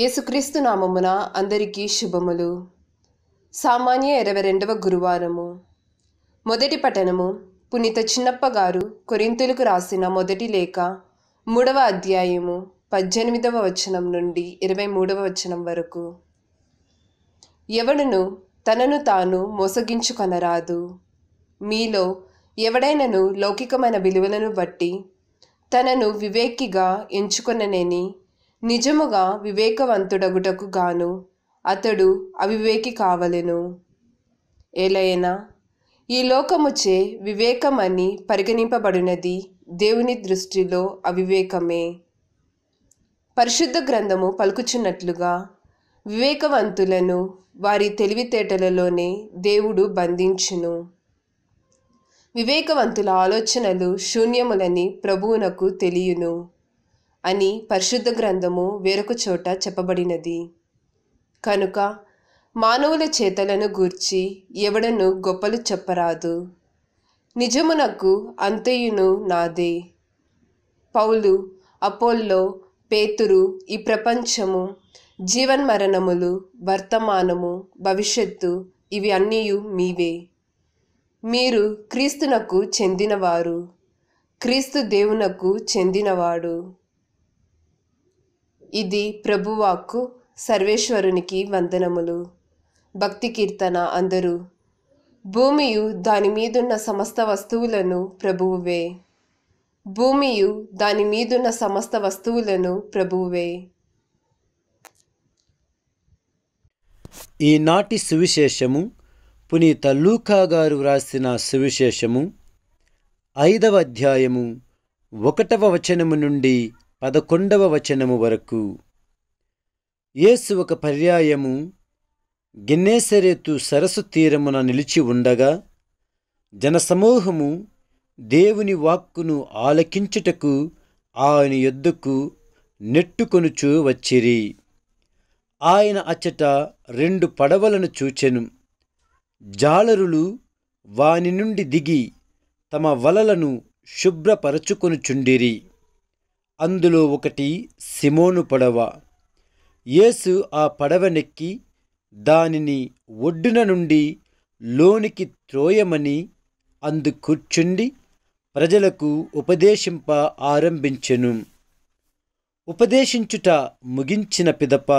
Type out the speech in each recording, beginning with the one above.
యేసుక్రీస్తు నామమున అందరికీ శుభములు సామాన్య ఇరవై రెండవ గురువారము మొదటి పఠనము పునీత చిన్నప్ప గారు కొరింతులకు రాసిన మొదటి లేఖ మూడవ అధ్యాయము పద్దెనిమిదవ వచనం నుండి ఇరవై మూడవ వచనం వరకు ఎవడును తనను తాను మోసగించుకొనరాదు మీలో ఎవడైనను లౌకికమైన విలువలను బట్టి తనను వివేకిగా ఎంచుకొననేని నిజముగా వివేకవంతుడగుటకు గాను అతడు అవివేకి కావలెను ఏలయనా ఈ లోకముచే వివేకమని పరిగణింపబడినది దేవుని దృష్టిలో అవివేకమే పరిశుద్ధ గ్రంథము పలుకుచున్నట్లుగా వివేకవంతులను వారి తెలివితేటలలోనే దేవుడు బంధించును వివేకవంతుల ఆలోచనలు శూన్యములని ప్రభువునకు తెలియను అని పరిశుద్ధ గ్రంథము వేరొక చోట చెప్పబడినది కనుక మానవుల చేతలను గూర్చి ఎవడను గొప్పలు చెప్పరాదు నిజమునకు అంతయును నాదే పౌలు అపోల్లో పేతురు ఈ ప్రపంచము జీవన్మరణములు వర్తమానము భవిష్యత్తు ఇవి అన్నీ మీవే మీరు క్రీస్తునకు చెందినవారు క్రీస్తు దేవునకు చెందినవాడు ఇది ప్రభువాక్కు సర్వేశ్వరునికి వందనములు భక్తి కీర్తన అందరూ భూమియు దాని మీదున్న సమస్త వస్తువులను ప్రభువువే భూమియు దాని మీదున్న సమస్త వస్తువులను ప్రభువువే ఈనాటి సువిశేషము పునీత లూకా గారు వ్రాసిన సువిశేషము ఐదవ అధ్యాయము ఒకటవ వచనము నుండి పదకొండవ వచనము వరకు యేసు ఒక పర్యాయము గిన్నేసరేతు సరస్సు తీరమున నిలిచి ఉండగా జనసమూహము దేవుని వాక్కును ఆలకించుటకు ఆయన ఎద్దుకు నెట్టుకొనుచూ వచ్చిరి ఆయన అచ్చట రెండు పడవలను చూచెను జాలరులు వాని నుండి దిగి తమ వలలను శుభ్రపరచుకొనుచుండిరి అందులో ఒకటి సిమోను పడవ యేసు ఆ పడవ నెక్కి దానిని ఒడ్డున నుండి లోనికి త్రోయమని అందు కూర్చుండి ప్రజలకు ఉపదేశింప ఆరంభించెను ఉపదేశించుట ముగించిన పిదప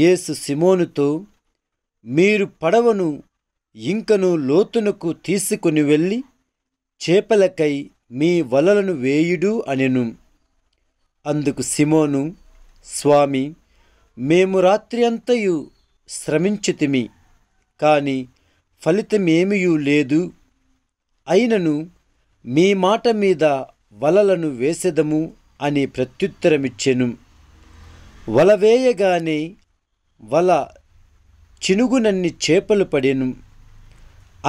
యేసు సిమోనుతో మీరు పడవను ఇంకను లోతునకు తీసుకుని వెళ్ళి చేపలకై మీ వలలను వేయుడు అనెను అందుకు సిమోను స్వామి మేము రాత్రి అంతయు శ్రమించుతిమి కానీ ఫలితమేమియూ లేదు అయినను మీ మాట మీద వలలను వేసెదము అని ప్రత్యుత్తరమిచ్చెను వల వేయగానే వల చినుగునన్ని చేపలు పడెను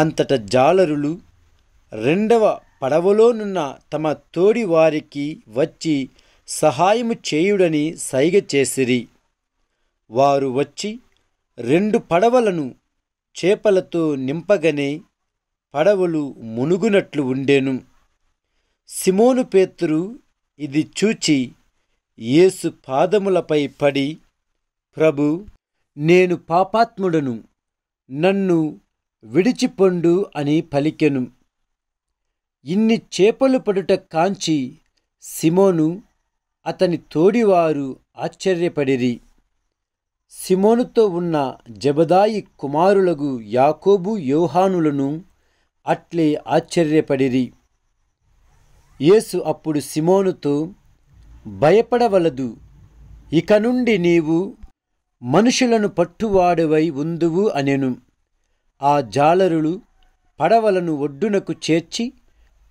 అంతట జాలరులు రెండవ పడవలోనున్న తమ తోడివారికి వచ్చి సహాయము చేయుడని సైగ చేసిరి వారు వచ్చి రెండు పడవలను చేపలతో నింపగనే పడవలు మునుగునట్లు ఉండెను సిమోను పేతురు ఇది చూచి యేసు పాదములపై పడి ప్రభు నేను పాపాత్ముడను నన్ను విడిచిపొండు అని పలికెను ఇన్ని చేపలు పడుట కాంచి సిమోను అతని తోడివారు ఆశ్చర్యపడిరి సిమోనుతో ఉన్న జబదాయి కుమారులగు యాకోబు యోహానులను అట్లే ఆశ్చర్యపడిరి యేసు అప్పుడు సిమోనుతో భయపడవలదు ఇక నుండి నీవు మనుషులను పట్టువాడవై ఉందువు అనెను ఆ జాలరులు పడవలను ఒడ్డునకు చేర్చి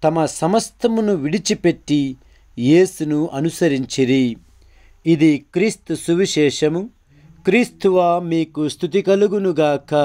తమ సమస్తమును విడిచిపెట్టి యేసును అనుసరించిరి ఇది క్రీస్తు సువిశేషము క్రీస్తువా మీకు స్థుతి కలుగునుగాక